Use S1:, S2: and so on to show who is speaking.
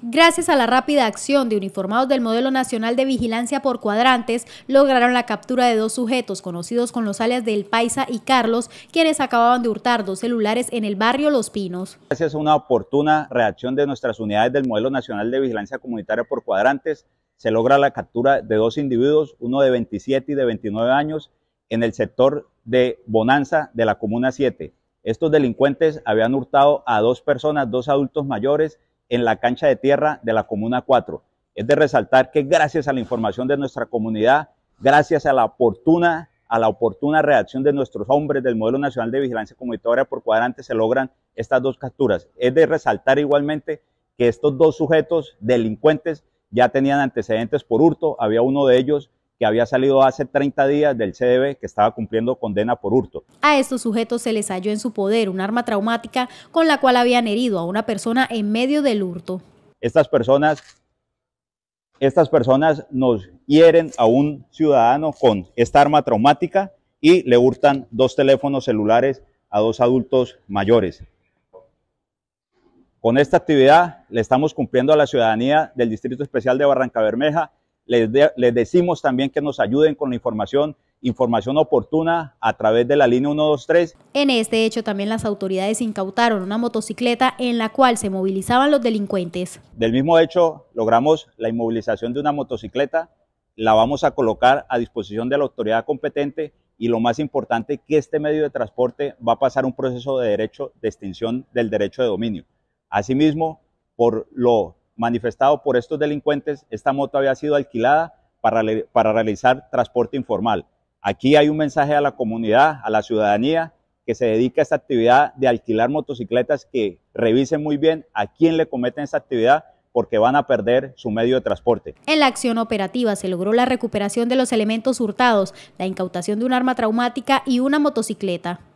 S1: Gracias a la rápida acción de uniformados del Modelo Nacional de Vigilancia por Cuadrantes, lograron la captura de dos sujetos conocidos con los alias del Paisa y Carlos, quienes acababan de hurtar dos celulares en el barrio Los Pinos.
S2: Gracias a una oportuna reacción de nuestras unidades del Modelo Nacional de Vigilancia Comunitaria por Cuadrantes, se logra la captura de dos individuos, uno de 27 y de 29 años, en el sector de Bonanza de la Comuna 7. Estos delincuentes habían hurtado a dos personas, dos adultos mayores, en la cancha de tierra de la Comuna 4. Es de resaltar que gracias a la información de nuestra comunidad, gracias a la oportuna, a la oportuna reacción de nuestros hombres del Modelo Nacional de Vigilancia Comunitaria por cuadrante, se logran estas dos capturas. Es de resaltar igualmente que estos dos sujetos delincuentes ya tenían antecedentes por hurto, había uno de ellos que había salido hace 30 días del CDB que estaba cumpliendo condena por hurto.
S1: A estos sujetos se les halló en su poder un arma traumática con la cual habían herido a una persona en medio del hurto.
S2: Estas personas, estas personas nos hieren a un ciudadano con esta arma traumática y le hurtan dos teléfonos celulares a dos adultos mayores. Con esta actividad le estamos cumpliendo a la ciudadanía del Distrito Especial de Barranca Bermeja les, decimos también que nos ayuden con la información, información oportuna a través de la línea 123. En este
S1: hecho también las autoridades incautaron una motocicleta en la cual se movilizaban los delincuentes.
S2: Del mismo hecho logramos la inmovilización de una motocicleta, la vamos a colocar a disposición de la autoridad competente y lo más importante que este medio de transporte va a pasar un proceso de derecho de extinción del derecho de dominio. Asimismo, por lo manifestado por estos delincuentes, esta moto había sido alquilada para, para realizar transporte informal. Aquí hay un mensaje a la comunidad, a la ciudadanía, que se dedica a esta actividad de alquilar motocicletas, que revisen muy bien a quién le cometen esta actividad porque van a perder su medio de transporte.
S1: En la acción operativa se logró la recuperación de los elementos hurtados, la incautación de un arma traumática y una motocicleta.